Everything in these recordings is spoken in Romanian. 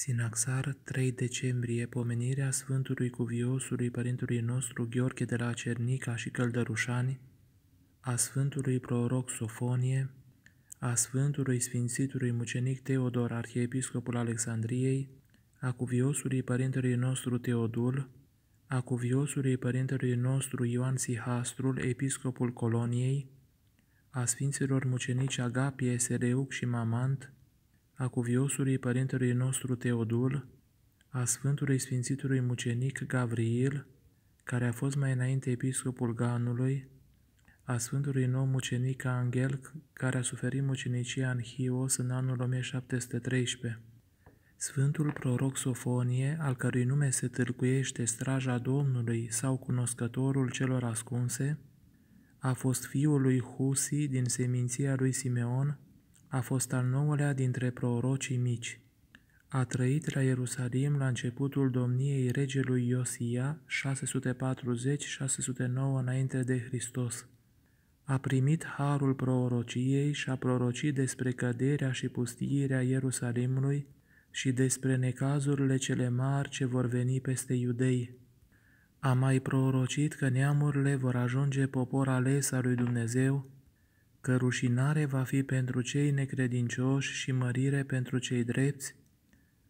Sinaxar, 3 decembrie, pomenirea Sfântului Cuviosului Părintului nostru Gheorghe de la Cernica și Căldărușani, a Sfântului Proroc Sofonie, a Sfântului Sfințitului Mucenic Teodor, Arhiepiscopul Alexandriei, a Cuviosului Părintelui nostru Teodul, a Cuviosului Părintelui nostru Ioan Sihastrul, Episcopul Coloniei, a Sfinților Mucenici Agapie, Sereuc și Mamant, a cuviosului părintelui nostru Teodul, a Sfântului Sfințitului Mucenic Gavril, care a fost mai înainte episcopul Ganului, a Sfântului nou mucenic Angel, care a suferit mucenicia în Hios în anul 1713. Sfântul proroc Sofonie, al cărui nume se târcuiește straja Domnului sau cunoscătorul celor ascunse, a fost fiul lui Husi din seminția lui Simeon, a fost al nouălea dintre prorocii mici. A trăit la Ierusalim la începutul domniei regelui Iosia 640-609 înainte de Hristos. A primit harul prorociei și a prorocit despre căderea și pustirea Ierusalimului și despre necazurile cele mari ce vor veni peste iudei. A mai prorocit că neamurile vor ajunge popor ales al lui Dumnezeu, că rușinare va fi pentru cei necredincioși și mărire pentru cei drepți,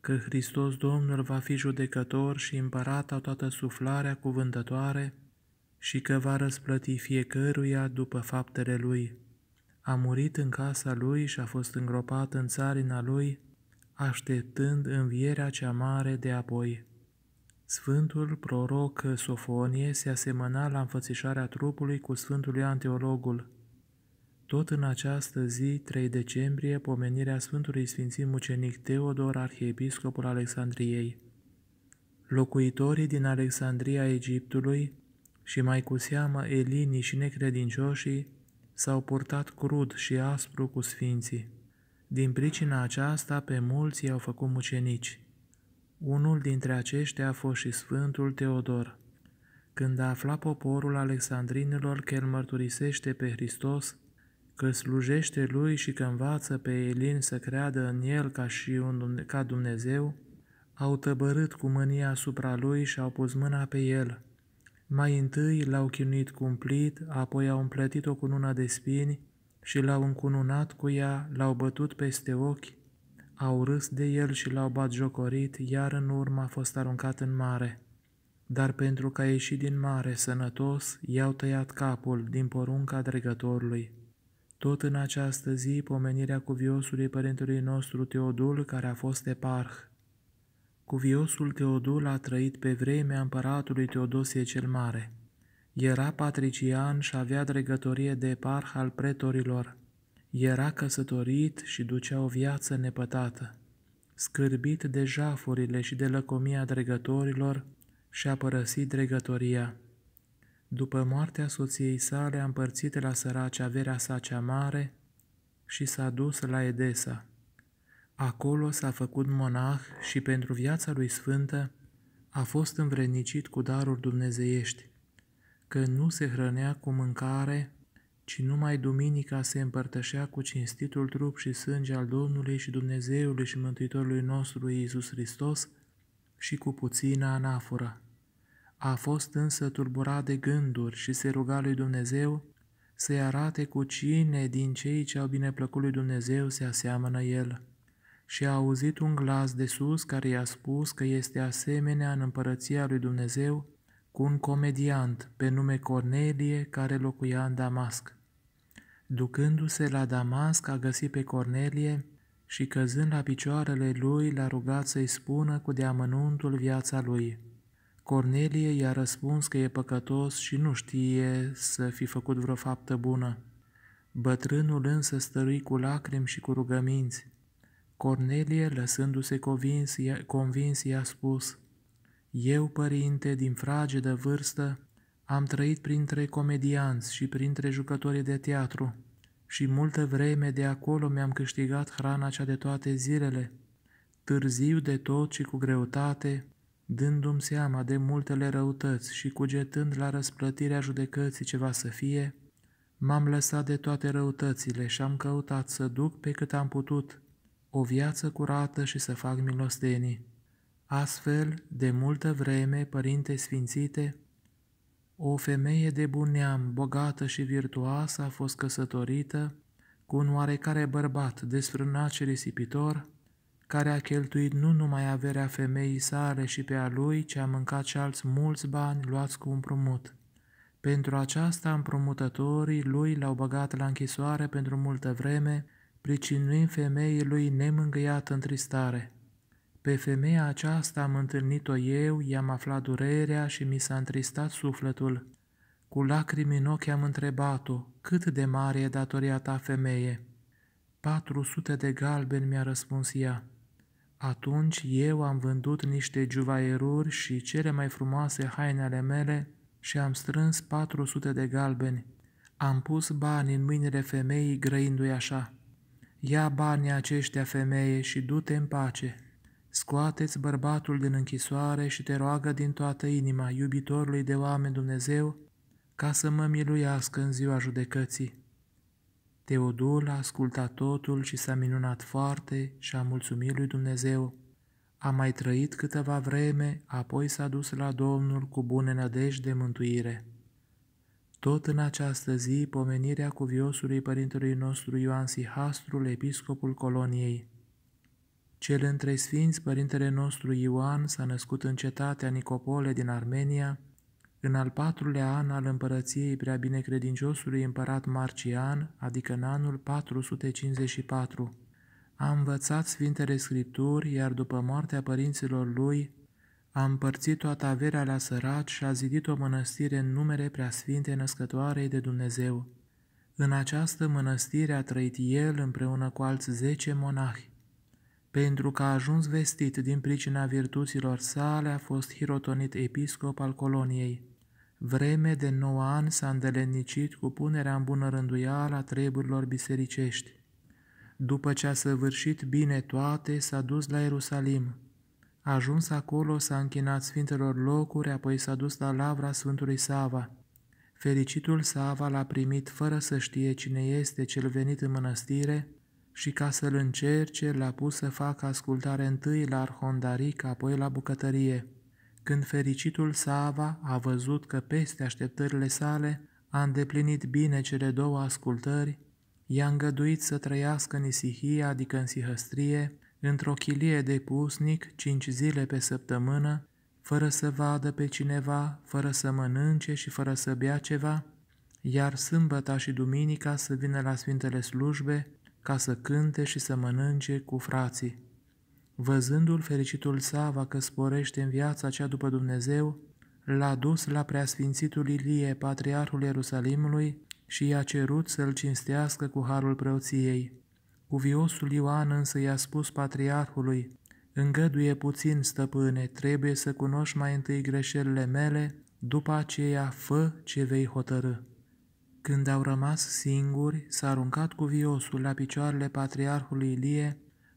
că Hristos Domnul va fi judecător și împărat a toată suflarea cuvântătoare și că va răsplăti fiecăruia după faptele lui. A murit în casa lui și a fost îngropat în țarina lui, așteptând învierea cea mare de apoi. Sfântul proroc Sofonie se asemăna la înfățișarea trupului cu Sfântul Ioan Teologul, tot în această zi, 3 decembrie, pomenirea Sfântului Sfințim Mucenic Teodor, arhiepiscopul Alexandriei. Locuitorii din Alexandria Egiptului și mai cu seamă elinii și necredincioșii s-au purtat crud și aspru cu sfinții. Din pricina aceasta, pe mulți i-au făcut mucenici. Unul dintre aceștia a fost și Sfântul Teodor. Când a aflat poporul alexandrinilor că el mărturisește pe Hristos, că slujește lui și că învață pe Elin să creadă în el ca și un, ca Dumnezeu, au tăbărât cu mânia asupra lui și au pus mâna pe el. Mai întâi l-au chinuit cumplit, apoi au împlătit-o cu una de spini și l-au încununat cu ea, l-au bătut peste ochi, au râs de el și l-au bat jocorit, iar în urmă a fost aruncat în mare. Dar pentru că a ieșit din mare sănătos, i-au tăiat capul din porunca dregătorului. Tot în această zi, pomenirea cuviosului părintelui nostru Teodul, care a fost eparh. Cuviosul Teodul a trăit pe vremea împăratului Teodosie cel Mare. Era patrician și avea dregătorie de eparh al pretorilor. Era căsătorit și ducea o viață nepătată. Scârbit de jafurile și de lăcomia dregătorilor, și-a părăsit dregătoria. După moartea soției sale a împărțit la săraci averea sa cea mare și s-a dus la Edesa. Acolo s-a făcut monah și pentru viața lui sfântă a fost învrednicit cu daruri dumnezeiești, că nu se hrănea cu mâncare, ci numai duminica se împărtășea cu cinstitul trup și sânge al Domnului și Dumnezeului și Mântuitorului nostru Iisus Hristos și cu puțină anafură. A fost însă turburat de gânduri și se ruga lui Dumnezeu să-i arate cu cine din cei ce au bineplăcut lui Dumnezeu se aseamănă el. Și a auzit un glas de sus care i-a spus că este asemenea în împărăția lui Dumnezeu cu un comediant pe nume Cornelie care locuia în Damasc. Ducându-se la Damasc, a găsit pe Cornelie și căzând la picioarele lui, l-a rugat să-i spună cu deamănuntul viața lui. Cornelie i-a răspuns că e păcătos și nu știe să fi făcut vreo faptă bună. Bătrânul însă stărui cu lacrimi și cu rugăminți. Cornelie, lăsându-se convins, i-a, convins, i-a spus, Eu, părinte, din frage de vârstă, am trăit printre comedianți și printre jucători de teatru și multă vreme de acolo mi-am câștigat hrana cea de toate zilele. Târziu de tot și cu greutate, dându-mi seama de multele răutăți și cugetând la răsplătirea judecății ce va să fie, m-am lăsat de toate răutățile și am căutat să duc pe cât am putut o viață curată și să fac milostenii. Astfel, de multă vreme, Părinte Sfințite, o femeie de bun neam, bogată și virtuoasă, a fost căsătorită cu un oarecare bărbat desfrânat și risipitor, care a cheltuit nu numai averea femeii sale și pe a lui, ci a mâncat și alți mulți bani luați cu împrumut. Pentru aceasta împrumutătorii lui l-au băgat la închisoare pentru multă vreme, pricinuind femeii lui în tristare. Pe femeia aceasta am întâlnit-o eu, i-am aflat durerea și mi s-a întristat sufletul. Cu lacrimi în ochi am întrebat-o, cât de mare e datoria ta, femeie? 400 de galbeni mi-a răspuns ea. Atunci eu am vândut niște juvaieruri și cele mai frumoase haine ale mele și am strâns 400 de galbeni. Am pus bani în mâinile femeii grăindu-i așa. Ia banii aceștia, femeie, și du-te în pace. Scoateți bărbatul din închisoare și te roagă din toată inima, iubitorului de oameni Dumnezeu, ca să mă miluiască în ziua judecății. Teodul a ascultat totul și s-a minunat foarte și a mulțumit lui Dumnezeu. A mai trăit câteva vreme, apoi s-a dus la Domnul cu bune nădejde de mântuire. Tot în această zi, pomenirea cuviosului părintelui nostru Ioan Sihastrul, episcopul coloniei. Cel între sfinți, părintele nostru Ioan s-a născut în cetatea Nicopole din Armenia, în al patrulea an al împărăției prea binecredinciosului împărat Marcian, adică în anul 454, a învățat Sfintele Scripturi, iar după moartea părinților lui, a împărțit toată averea la sărat și a zidit o mănăstire în prea sfinte Născătoarei de Dumnezeu. În această mănăstire a trăit el împreună cu alți zece monahi pentru că a ajuns vestit din pricina virtuților sale, a fost hirotonit episcop al coloniei. Vreme de 9 ani s-a îndelenicit cu punerea în bună rânduială a treburilor bisericești. După ce a săvârșit bine toate, s-a dus la Ierusalim. A ajuns acolo, s-a închinat sfintelor locuri, apoi s-a dus la lavra Sfântului Sava. Fericitul Sava l-a primit fără să știe cine este cel venit în mănăstire, și ca să-l încerce, l-a pus să facă ascultare întâi la arhondaric, apoi la bucătărie. Când fericitul Sava a văzut că peste așteptările sale a îndeplinit bine cele două ascultări, i-a îngăduit să trăiască în isihie, adică în sihăstrie, într-o chilie de pusnic, cinci zile pe săptămână, fără să vadă pe cineva, fără să mănânce și fără să bea ceva, iar sâmbăta și duminica să vină la Sfintele Slujbe, ca să cânte și să mănânce cu frații. Văzându-l, fericitul Sava că sporește în viața cea după Dumnezeu, l-a dus la preasfințitul Ilie, patriarhul Ierusalimului, și i-a cerut să-l cinstească cu harul preoției. Cuviosul Ioan însă i-a spus patriarhului, Îngăduie puțin, stăpâne, trebuie să cunoști mai întâi greșelile mele, după aceea fă ce vei hotărâ. Când au rămas singuri, s-a aruncat cu viosul la picioarele patriarhului Ilie,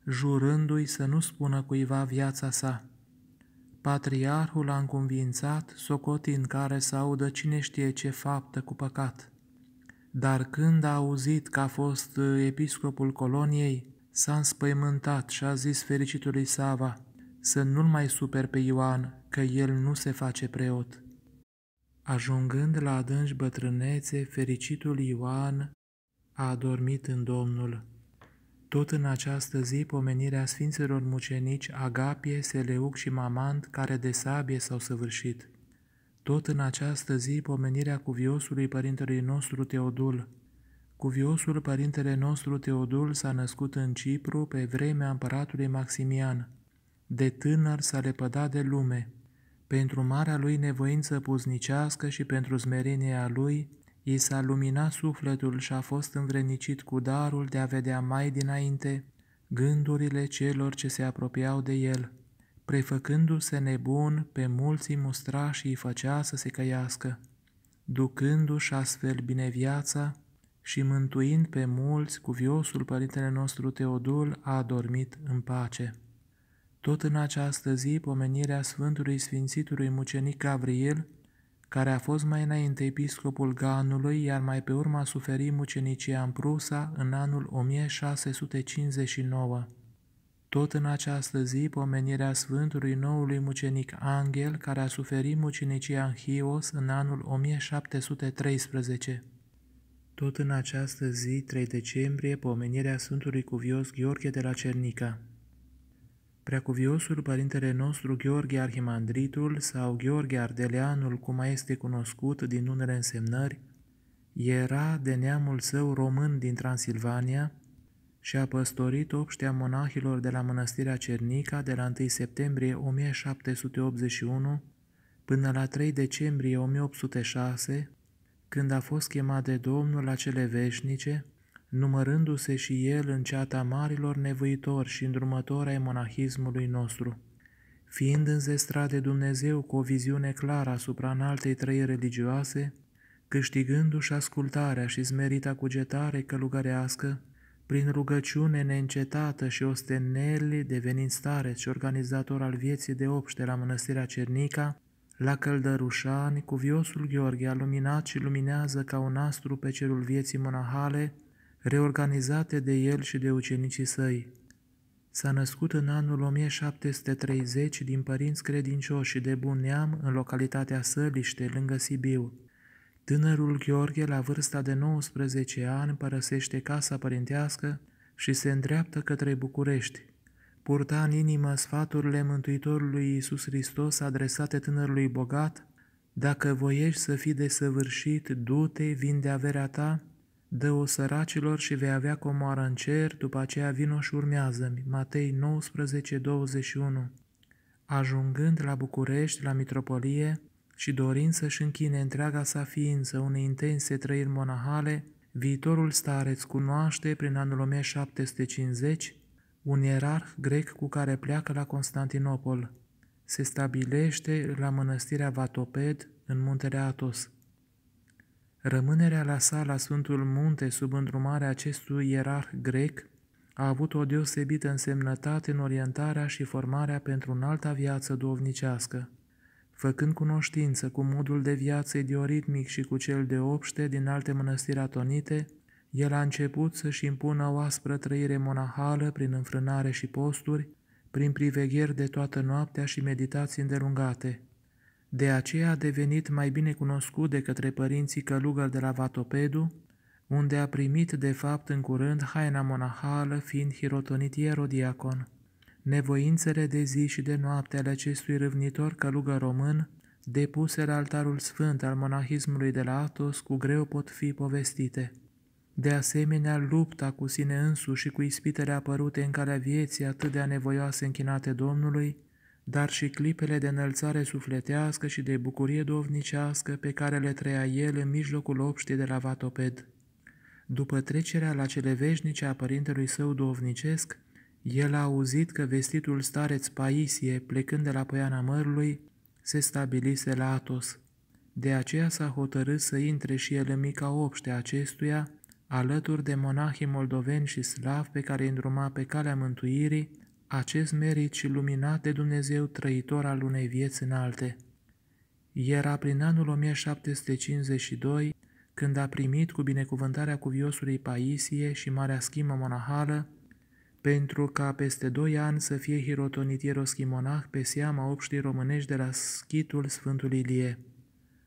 jurându-i să nu spună cuiva viața sa. Patriarhul a înconvințat, socotind care să audă cine știe ce faptă cu păcat. Dar când a auzit că a fost uh, episcopul coloniei, s-a înspăimântat și a zis fericitului Sava să nu-l mai super pe Ioan, că el nu se face preot. Ajungând la adânci bătrânețe, fericitul Ioan a adormit în Domnul. Tot în această zi, pomenirea sfinților mucenici Agapie, Seleuc și Mamant, care de sabie s-au săvârșit. Tot în această zi, pomenirea cuviosului părintelui nostru Teodul. Cuviosul părintele nostru Teodul s-a născut în Cipru pe vremea împăratului Maximian. De tânăr s-a lepădat de lume pentru marea lui nevoință puznicească și pentru smerenia lui, i s-a luminat sufletul și a fost învrednicit cu darul de a vedea mai dinainte gândurile celor ce se apropiau de el, prefăcându-se nebun, pe mulți mustrași îi făcea să se căiască, ducându-și astfel bine viața și mântuind pe mulți, cu viosul părintele nostru Teodul a adormit în pace. Tot în această zi, pomenirea Sfântului Sfințitului Mucenic Gabriel, care a fost mai înainte episcopul Ganului, iar mai pe a suferi mucenicia în Prusa în anul 1659. Tot în această zi, pomenirea Sfântului noului mucenic Angel, care a suferit mucenicia în Hios în anul 1713. Tot în această zi, 3 decembrie, pomenirea Sfântului Cuvios Gheorghe de la Cernica. Preacuviosul părintele nostru Gheorghe Arhimandritul sau Gheorghe Ardeleanul, cum mai este cunoscut din unele însemnări, era de neamul său român din Transilvania și a păstorit obștea monahilor de la mănăstirea Cernica de la 1 septembrie 1781 până la 3 decembrie 1806, când a fost chemat de Domnul la cele veșnice, numărându-se și el în ceata marilor nevoitori și îndrumători ai monahismului nostru. Fiind înzestrat de Dumnezeu cu o viziune clară asupra înaltei trăiri religioase, câștigându-și ascultarea și smerita cugetare călugărească, prin rugăciune neîncetată și osteneli devenind stare, și organizator al vieții de obște la mănăstirea Cernica, la Căldărușani, viosul Gheorghe a luminat și luminează ca un astru pe cerul vieții monahale, reorganizate de el și de ucenicii săi. S-a născut în anul 1730 din părinți credincioși și de bun neam în localitatea Săliște, lângă Sibiu. Tânărul Gheorghe, la vârsta de 19 ani, părăsește casa părintească și se îndreaptă către București. Purta în inimă sfaturile Mântuitorului Iisus Hristos adresate tânărului bogat, Dacă voiești să fii desăvârșit, du-te, vinde averea ta Dă-o săracilor și vei avea comoară în cer, după aceea vino și urmează-mi. Matei 19, 21 Ajungând la București, la mitropolie, și dorind să-și închine întreaga sa ființă unei intense trăiri monahale, viitorul stareț cunoaște prin anul 1750 un ierarh grec cu care pleacă la Constantinopol. Se stabilește la mănăstirea Vatoped, în muntele Atos. Rămânerea la sa la Sfântul Munte sub îndrumarea acestui ierarh grec a avut o deosebită însemnătate în orientarea și formarea pentru înalta viață dovnicească. Făcând cunoștință cu modul de viață idioritmic și cu cel de obște din alte mănăstiri atonite, el a început să-și impună o aspră trăire monahală prin înfrânare și posturi, prin privegheri de toată noaptea și meditații îndelungate – de aceea a devenit mai bine cunoscut de către părinții călugări de la Vatopedu, unde a primit de fapt în curând haina monahală fiind hirotonit ierodiacon. Nevoințele de zi și de noapte ale acestui râvnitor călugăr român, depuse la altarul sfânt al monahismului de la Atos, cu greu pot fi povestite. De asemenea, lupta cu sine însuși și cu ispitele apărute în calea vieții atât de anevoioase închinate Domnului, dar și clipele de înălțare sufletească și de bucurie dovnicească pe care le trăia el în mijlocul obștii de la Vatoped. După trecerea la cele veșnice a părintelui său dovnicesc, el a auzit că vestitul stareț Paisie, plecând de la Poiana Mărului, se stabilise la Atos. De aceea s-a hotărât să intre și el în mica obște acestuia, alături de monahii moldoveni și slavi pe care îi îndruma pe calea mântuirii acest merit și luminat de Dumnezeu trăitor al unei vieți înalte. Era prin anul 1752 când a primit cu binecuvântarea cuviosului Paisie și Marea Schimă Monahală, pentru ca peste doi ani să fie hirotonit ieroschimonah pe seama obștii românești de la schitul Sfântului Ilie.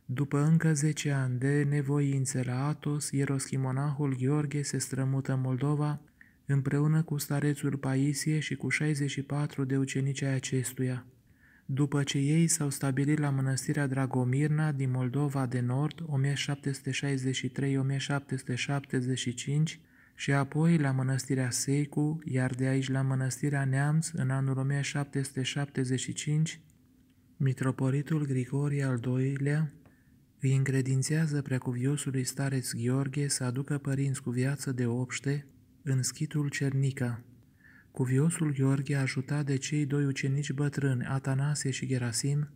După încă zece ani de nevoințe la Atos, ieroschimonahul Gheorghe se strămută în Moldova, împreună cu starețul Paisie și cu 64 de ucenici ai acestuia. După ce ei s-au stabilit la mănăstirea Dragomirna din Moldova de Nord 1763-1775 și apoi la mănăstirea Seicu, iar de aici la mănăstirea Neamț în anul 1775, mitropolitul Grigorie al II-lea îi încredințează precuviosului stareț Gheorghe să aducă părinți cu viață de obște în schitul Cernica. Cuviosul Gheorghe, ajutat de cei doi ucenici bătrâni, Atanase și Gerasim,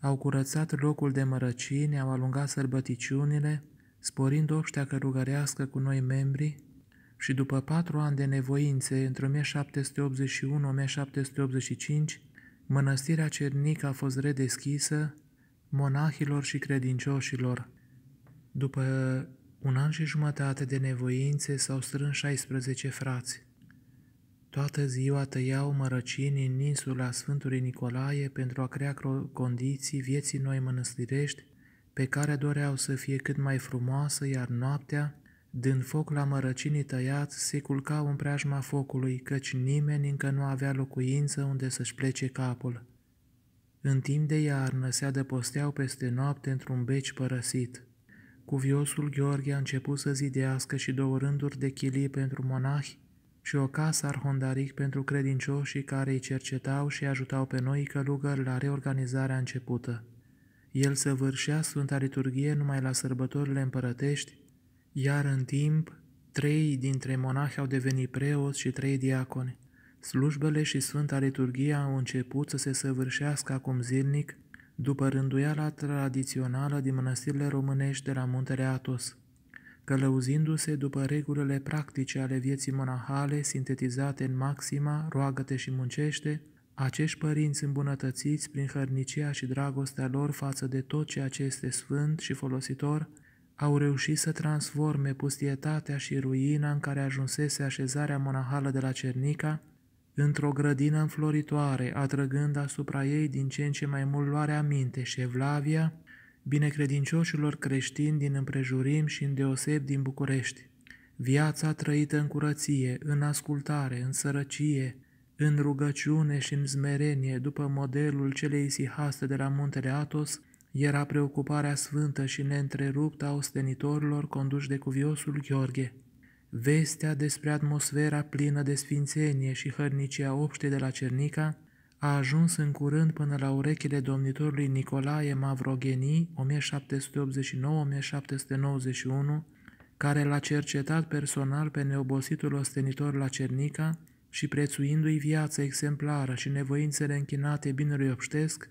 au curățat locul de mărăcini, au alungat sărbăticiunile, sporind obștea călugărească cu noi membri și după patru ani de nevoințe, între 1781-1785, mănăstirea Cernica a fost redeschisă monahilor și credincioșilor. După un an și jumătate de nevoințe s-au strâns 16 frați. Toată ziua tăiau mărăcini în insula Sfântului Nicolae pentru a crea condiții vieții noi mănăstirești pe care doreau să fie cât mai frumoasă, iar noaptea, dând foc la mărăcinii tăiați, se culcau în preajma focului, căci nimeni încă nu avea locuință unde să-și plece capul. În timp de iarnă se adăposteau peste noapte într-un beci părăsit. Cuviosul Gheorghe a început să zidească și două rânduri de chilii pentru monahi și o casă arhondaric pentru credincioșii care îi cercetau și ajutau pe noi călugări la reorganizarea începută. El săvârșea Sfânta Liturghie numai la sărbătorile împărătești, iar în timp, trei dintre monahi au devenit preoți și trei diaconi. Slujbele și Sfânta Liturghie au început să se săvârșească acum zilnic, după rânduiala tradițională din mănăstirile românești de la muntele Atos, călăuzindu-se după regulile practice ale vieții monahale sintetizate în maxima roagăte și muncește, acești părinți îmbunătățiți prin hărnicia și dragostea lor față de tot ceea ce este sfânt și folositor, au reușit să transforme pustietatea și ruina în care ajunsese așezarea monahală de la Cernica într-o grădină înfloritoare, atrăgând asupra ei din ce în ce mai mult luarea minte și evlavia binecredincioșilor creștini din împrejurim și îndeoseb din București. Viața trăită în curăție, în ascultare, în sărăcie, în rugăciune și în zmerenie, după modelul celei sihaste de la muntele Atos, era preocuparea sfântă și neîntreruptă a ostenitorilor conduși de cuviosul Gheorghe vestea despre atmosfera plină de sfințenie și hărnicia obște de la Cernica a ajuns în curând până la urechile domnitorului Nicolae Mavroghenii, 1789-1791, care l-a cercetat personal pe neobositul ostenitor la Cernica și prețuindu-i viața exemplară și nevoințele închinate binelui obștesc,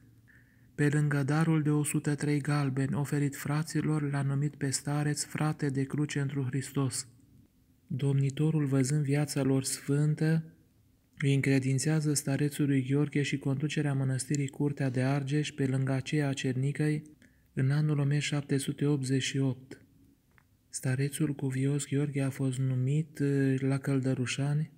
pe lângă darul de 103 galbeni oferit fraților, l-a numit pe stareț frate de cruce întru Hristos. Domnitorul, văzând viața lor sfântă, îi încredințează starețului Gheorghe și conducerea mănăstirii Curtea de Argeș pe lângă aceea a Cernicăi în anul 1788. Starețul cuvios Gheorghe a fost numit eh, la Căldărușani.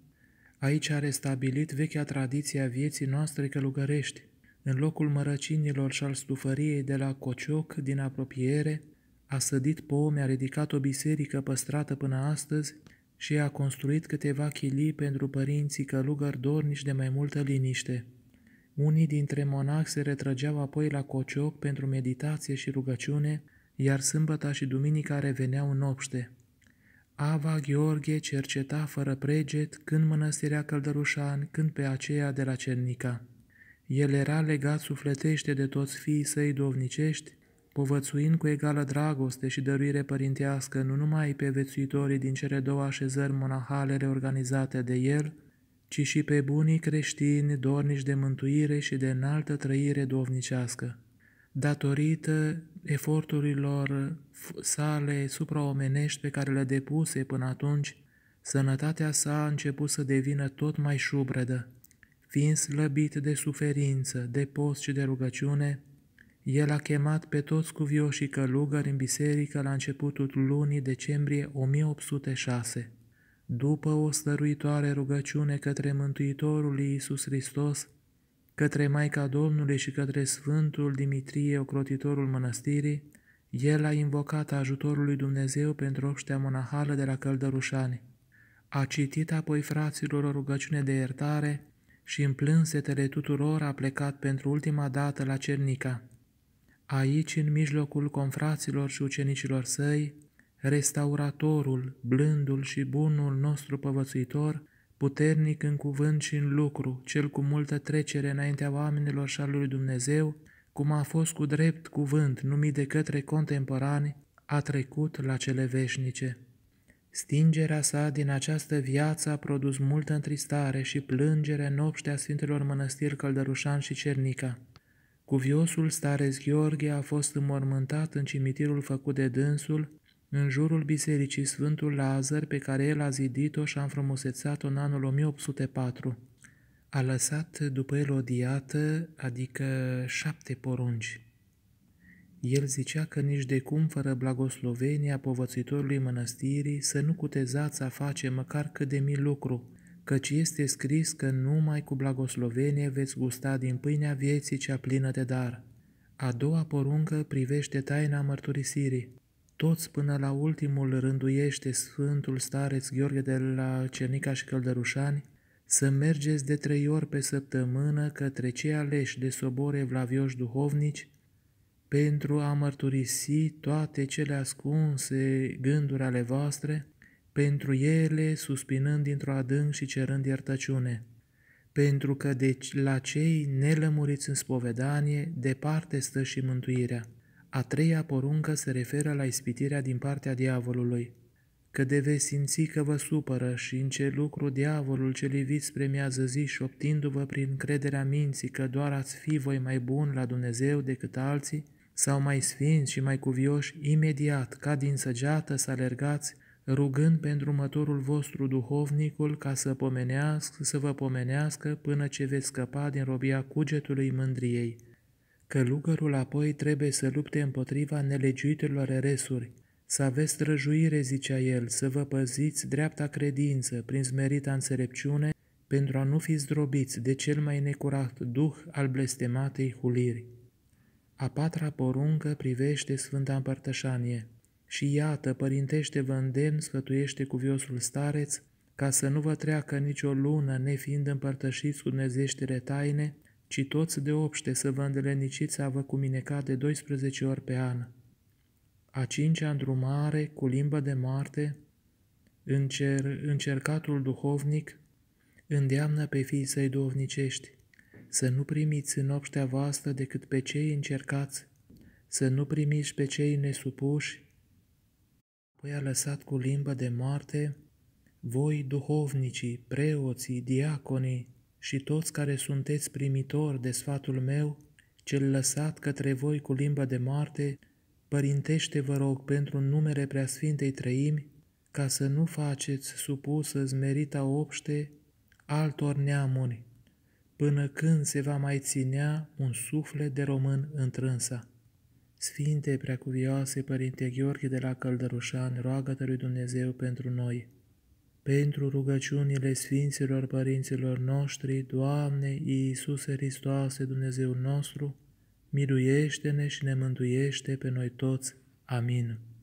Aici a restabilit vechea tradiție a vieții noastre călugărești. În locul mărăcinilor și al stufăriei de la Cocioc, din apropiere, a sădit pome, a ridicat o biserică păstrată până astăzi, și a construit câteva chilii pentru părinții călugări dornici de mai multă liniște. Unii dintre monahi se retrăgeau apoi la Cocioc pentru meditație și rugăciune, iar sâmbăta și duminica reveneau în obște. Ava Gheorghe cerceta fără preget când mănăstirea Căldărușan, când pe aceea de la Cernica. El era legat sufletește de toți fiii săi dovnicești povățuind cu egală dragoste și dăruire părintească nu numai pe vețuitorii din cele două așezări monahale reorganizate de el, ci și pe bunii creștini dornici de mântuire și de înaltă trăire dovnicească. Datorită eforturilor sale supraomenești pe care le depuse până atunci, sănătatea sa a început să devină tot mai șubredă. Fiind slăbit de suferință, de post și de rugăciune, el a chemat pe toți cuvioșii călugări în biserică la începutul lunii decembrie 1806. După o stăruitoare rugăciune către Mântuitorul Iisus Hristos, către Maica Domnului și către Sfântul Dimitrie, ocrotitorul mănăstirii, el a invocat ajutorul lui Dumnezeu pentru obștea monahală de la Căldărușani. A citit apoi fraților o rugăciune de iertare și în plânsetele tuturor a plecat pentru ultima dată la Cernica. Aici, în mijlocul confraților și ucenicilor săi, restauratorul, blândul și bunul nostru păvățuitor, puternic în cuvânt și în lucru, cel cu multă trecere înaintea oamenilor și al lui Dumnezeu, cum a fost cu drept cuvânt numit de către contemporani, a trecut la cele veșnice. Stingerea sa din această viață a produs multă întristare și plângere în obștea Sfintelor Mănăstiri Căldărușan și Cernica. Cuviosul Stares Gheorghe a fost înmormântat în cimitirul făcut de dânsul, în jurul bisericii Sfântul Lazar pe care el a zidit-o și a înfrumusețat-o în anul 1804. A lăsat după el o diată, adică șapte porunci. El zicea că nici de cum fără blagoslovenia povățitorului mănăstirii să nu cutezați a face măcar cât de mii lucru, căci este scris că numai cu blagoslovenie veți gusta din pâinea vieții cea plină de dar. A doua poruncă privește taina mărturisirii. Toți până la ultimul rânduiește Sfântul Stareț Gheorghe de la Cernica și Căldărușani să mergeți de trei ori pe săptămână către cei aleși de sobore vlavioși duhovnici pentru a mărturisi toate cele ascunse gânduri ale voastre, pentru ele suspinând dintr-o adânc și cerând iertăciune, pentru că de la cei nelămuriți în spovedanie departe stă și mântuirea. A treia poruncă se referă la ispitirea din partea diavolului, că de veți simți că vă supără și în ce lucru diavolul ce liviți premiază zi zi șoptindu-vă prin crederea minții că doar ați fi voi mai bun la Dumnezeu decât alții, sau mai sfinți și mai cuvioși, imediat, ca din săgeată, să alergați rugând pentru mătorul vostru duhovnicul ca să pomenească, să vă pomenească până ce veți scăpa din robia cugetului mândriei. Călugărul apoi trebuie să lupte împotriva nelegiuitelor resuri, să aveți răjuire, zicea el, să vă păziți dreapta credință prin smerita înțelepciune, pentru a nu fi zdrobiți de cel mai necurat duh al blestematei huliri. A patra poruncă privește Sfânta Împărtășanie – și iată, părintește vă îndemn, sfătuiește cuviosul stareț, ca să nu vă treacă nicio lună nefiind împărtășiți cu dumnezeștire taine, ci toți de obște să vă îndeleniciți a vă cumineca de 12 ori pe an. A cincea îndrumare cu limbă de moarte, încer, încercatul duhovnic, îndeamnă pe fii săi duhovnicești, să nu primiți în obștea voastră decât pe cei încercați, să nu primiți pe cei nesupuși, Apoi a lăsat cu limbă de moarte, voi duhovnicii, preoții, diaconii și toți care sunteți primitori de sfatul meu, cel lăsat către voi cu limbă de moarte, părintește vă rog pentru numele Preasfintei Trăimi, ca să nu faceți supusă zmerita obște altor neamuri, până când se va mai ținea un suflet de român întrânsa. Sfinte preacuvioase Părinte Gheorghe de la Căldărușan, roagă lui Dumnezeu pentru noi. Pentru rugăciunile Sfinților Părinților noștri, Doamne Iisuse Hristoase, Dumnezeu nostru, miluiește-ne și ne mântuiește pe noi toți. Amin.